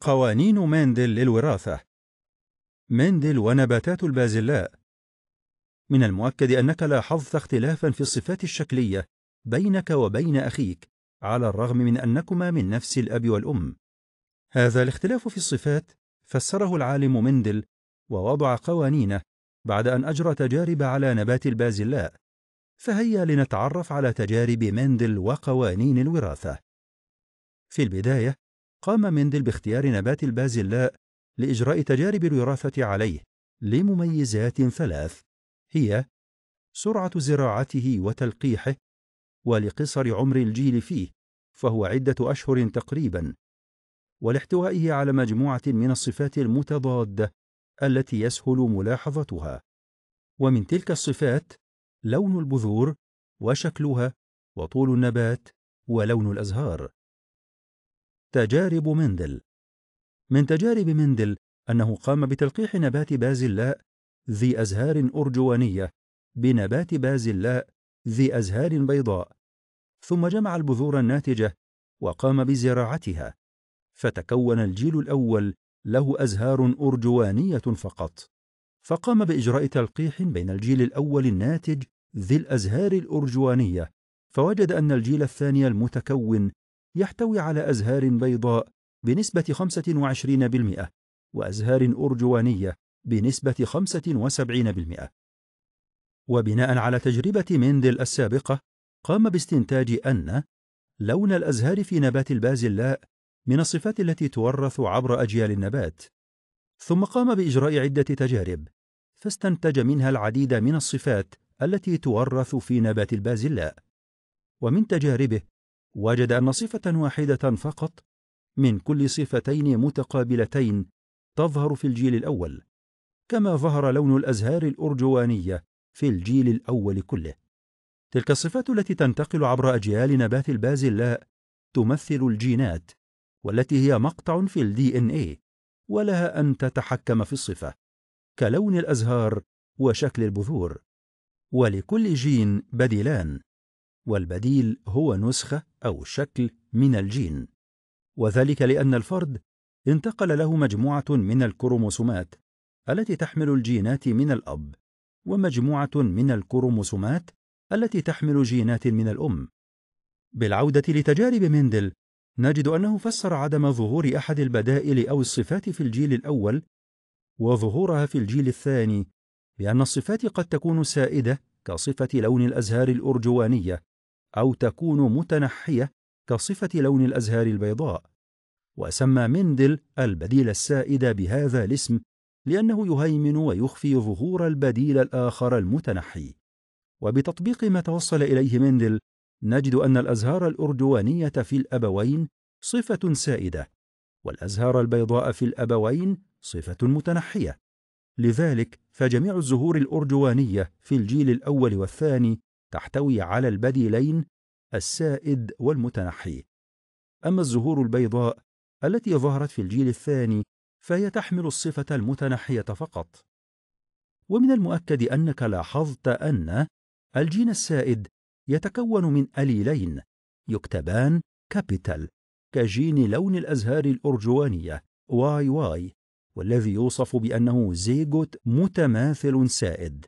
قوانين مندل للوراثة مندل ونباتات البازلاء من المؤكد أنك لاحظت اختلافا في الصفات الشكلية بينك وبين أخيك على الرغم من أنكما من نفس الأب والأم هذا الاختلاف في الصفات فسره العالم مندل ووضع قوانينه بعد أن أجرى تجارب على نبات البازلاء فهيا لنتعرف على تجارب مندل وقوانين الوراثة في البداية قام مندل باختيار نبات البازلاء لإجراء تجارب الوراثة عليه لمميزات ثلاث هي سرعة زراعته وتلقيحه ولقصر عمر الجيل فيه فهو عدة أشهر تقريبا ولاحتوائه على مجموعة من الصفات المتضادة التي يسهل ملاحظتها ومن تلك الصفات لون البذور وشكلها وطول النبات ولون الأزهار تجارب مندل من تجارب مندل أنه قام بتلقيح نبات بازلاء ذي أزهار أرجوانية بنبات بازلاء ذي أزهار بيضاء ثم جمع البذور الناتجة وقام بزراعتها فتكون الجيل الأول له أزهار أرجوانية فقط فقام بإجراء تلقيح بين الجيل الأول الناتج ذي الأزهار الأرجوانية فوجد أن الجيل الثاني المتكون يحتوي على أزهار بيضاء بنسبة 25% وأزهار أرجوانية بنسبة 75%. وبناء على تجربة مندل السابقة، قام باستنتاج أن لون الأزهار في نبات البازلاء من الصفات التي تورث عبر أجيال النبات. ثم قام بإجراء عدة تجارب، فاستنتج منها العديد من الصفات التي تورث في نبات البازلاء. ومن تجاربه وجد أن صفة واحدة فقط من كل صفتين متقابلتين تظهر في الجيل الأول كما ظهر لون الأزهار الأرجوانية في الجيل الأول كله تلك الصفات التي تنتقل عبر أجيال نبات البازلاء تمثل الجينات والتي هي مقطع في الدي ان اي ولها أن تتحكم في الصفة كلون الأزهار وشكل البذور ولكل جين بديلان والبديل هو نسخة أو شكل من الجين وذلك لأن الفرد انتقل له مجموعة من الكروموسومات التي تحمل الجينات من الأب ومجموعة من الكروموسومات التي تحمل جينات من الأم بالعودة لتجارب مندل نجد أنه فسر عدم ظهور أحد البدائل أو الصفات في الجيل الأول وظهورها في الجيل الثاني بأن الصفات قد تكون سائدة كصفة لون الأزهار الأرجوانية أو تكون متنحية كصفة لون الأزهار البيضاء وسمى مندل البديل السائد بهذا الاسم لأنه يهيمن ويخفي ظهور البديل الآخر المتنحي وبتطبيق ما توصل إليه مندل نجد أن الأزهار الأرجوانية في الأبوين صفة سائدة والأزهار البيضاء في الأبوين صفة متنحية لذلك فجميع الزهور الأرجوانية في الجيل الأول والثاني تحتوي على البديلين السائد والمتنحي أما الزهور البيضاء التي ظهرت في الجيل الثاني فهي تحمل الصفة المتنحية فقط ومن المؤكد أنك لاحظت أن الجين السائد يتكون من أليلين يكتبان كابيتال كجين لون الأزهار الأرجوانية واي واي والذي يوصف بأنه زيجوت متماثل سائد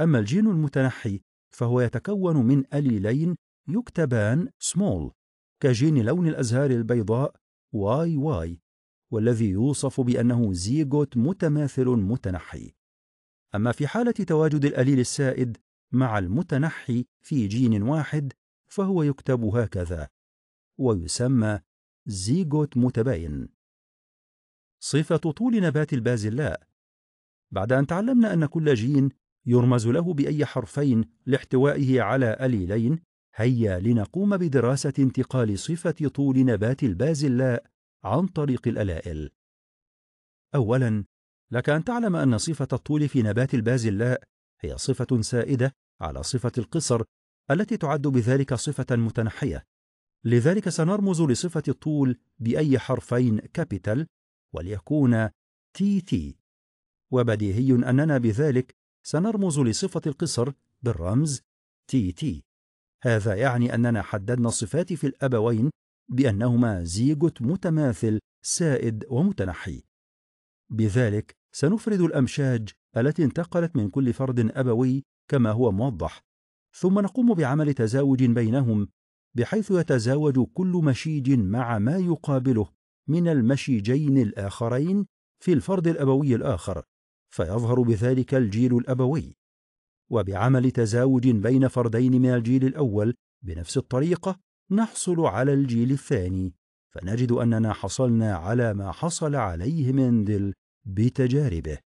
أما الجين المتنحي فهو يتكون من أليلين يكتبان small كجين لون الأزهار البيضاء واي واي والذي يوصف بأنه زيجوت متماثل متنحي أما في حالة تواجد الأليل السائد مع المتنحي في جين واحد فهو يكتب هكذا ويسمى زيجوت متباين صفة طول نبات البازلاء بعد أن تعلمنا أن كل جين يرمز له بأي حرفين لاحتوائه على أليلين هيا لنقوم بدراسة انتقال صفة طول نبات البازلاء عن طريق الألائل أولاً لك أن تعلم أن صفة الطول في نبات البازلاء هي صفة سائدة على صفة القصر التي تعد بذلك صفة متنحية لذلك سنرمز لصفة الطول بأي حرفين كابيتال وليكون تي تي وبديهي أننا بذلك سنرمز لصفة القصر بالرمز تي تي هذا يعني أننا حددنا الصفات في الأبوين بأنهما زيجوت متماثل سائد ومتنحي بذلك سنفرد الأمشاج التي انتقلت من كل فرد أبوي كما هو موضح ثم نقوم بعمل تزاوج بينهم بحيث يتزاوج كل مشيج مع ما يقابله من المشيجين الآخرين في الفرد الأبوي الآخر فيظهر بذلك الجيل الابوي وبعمل تزاوج بين فردين من الجيل الاول بنفس الطريقه نحصل على الجيل الثاني فنجد اننا حصلنا على ما حصل عليه مندل بتجاربه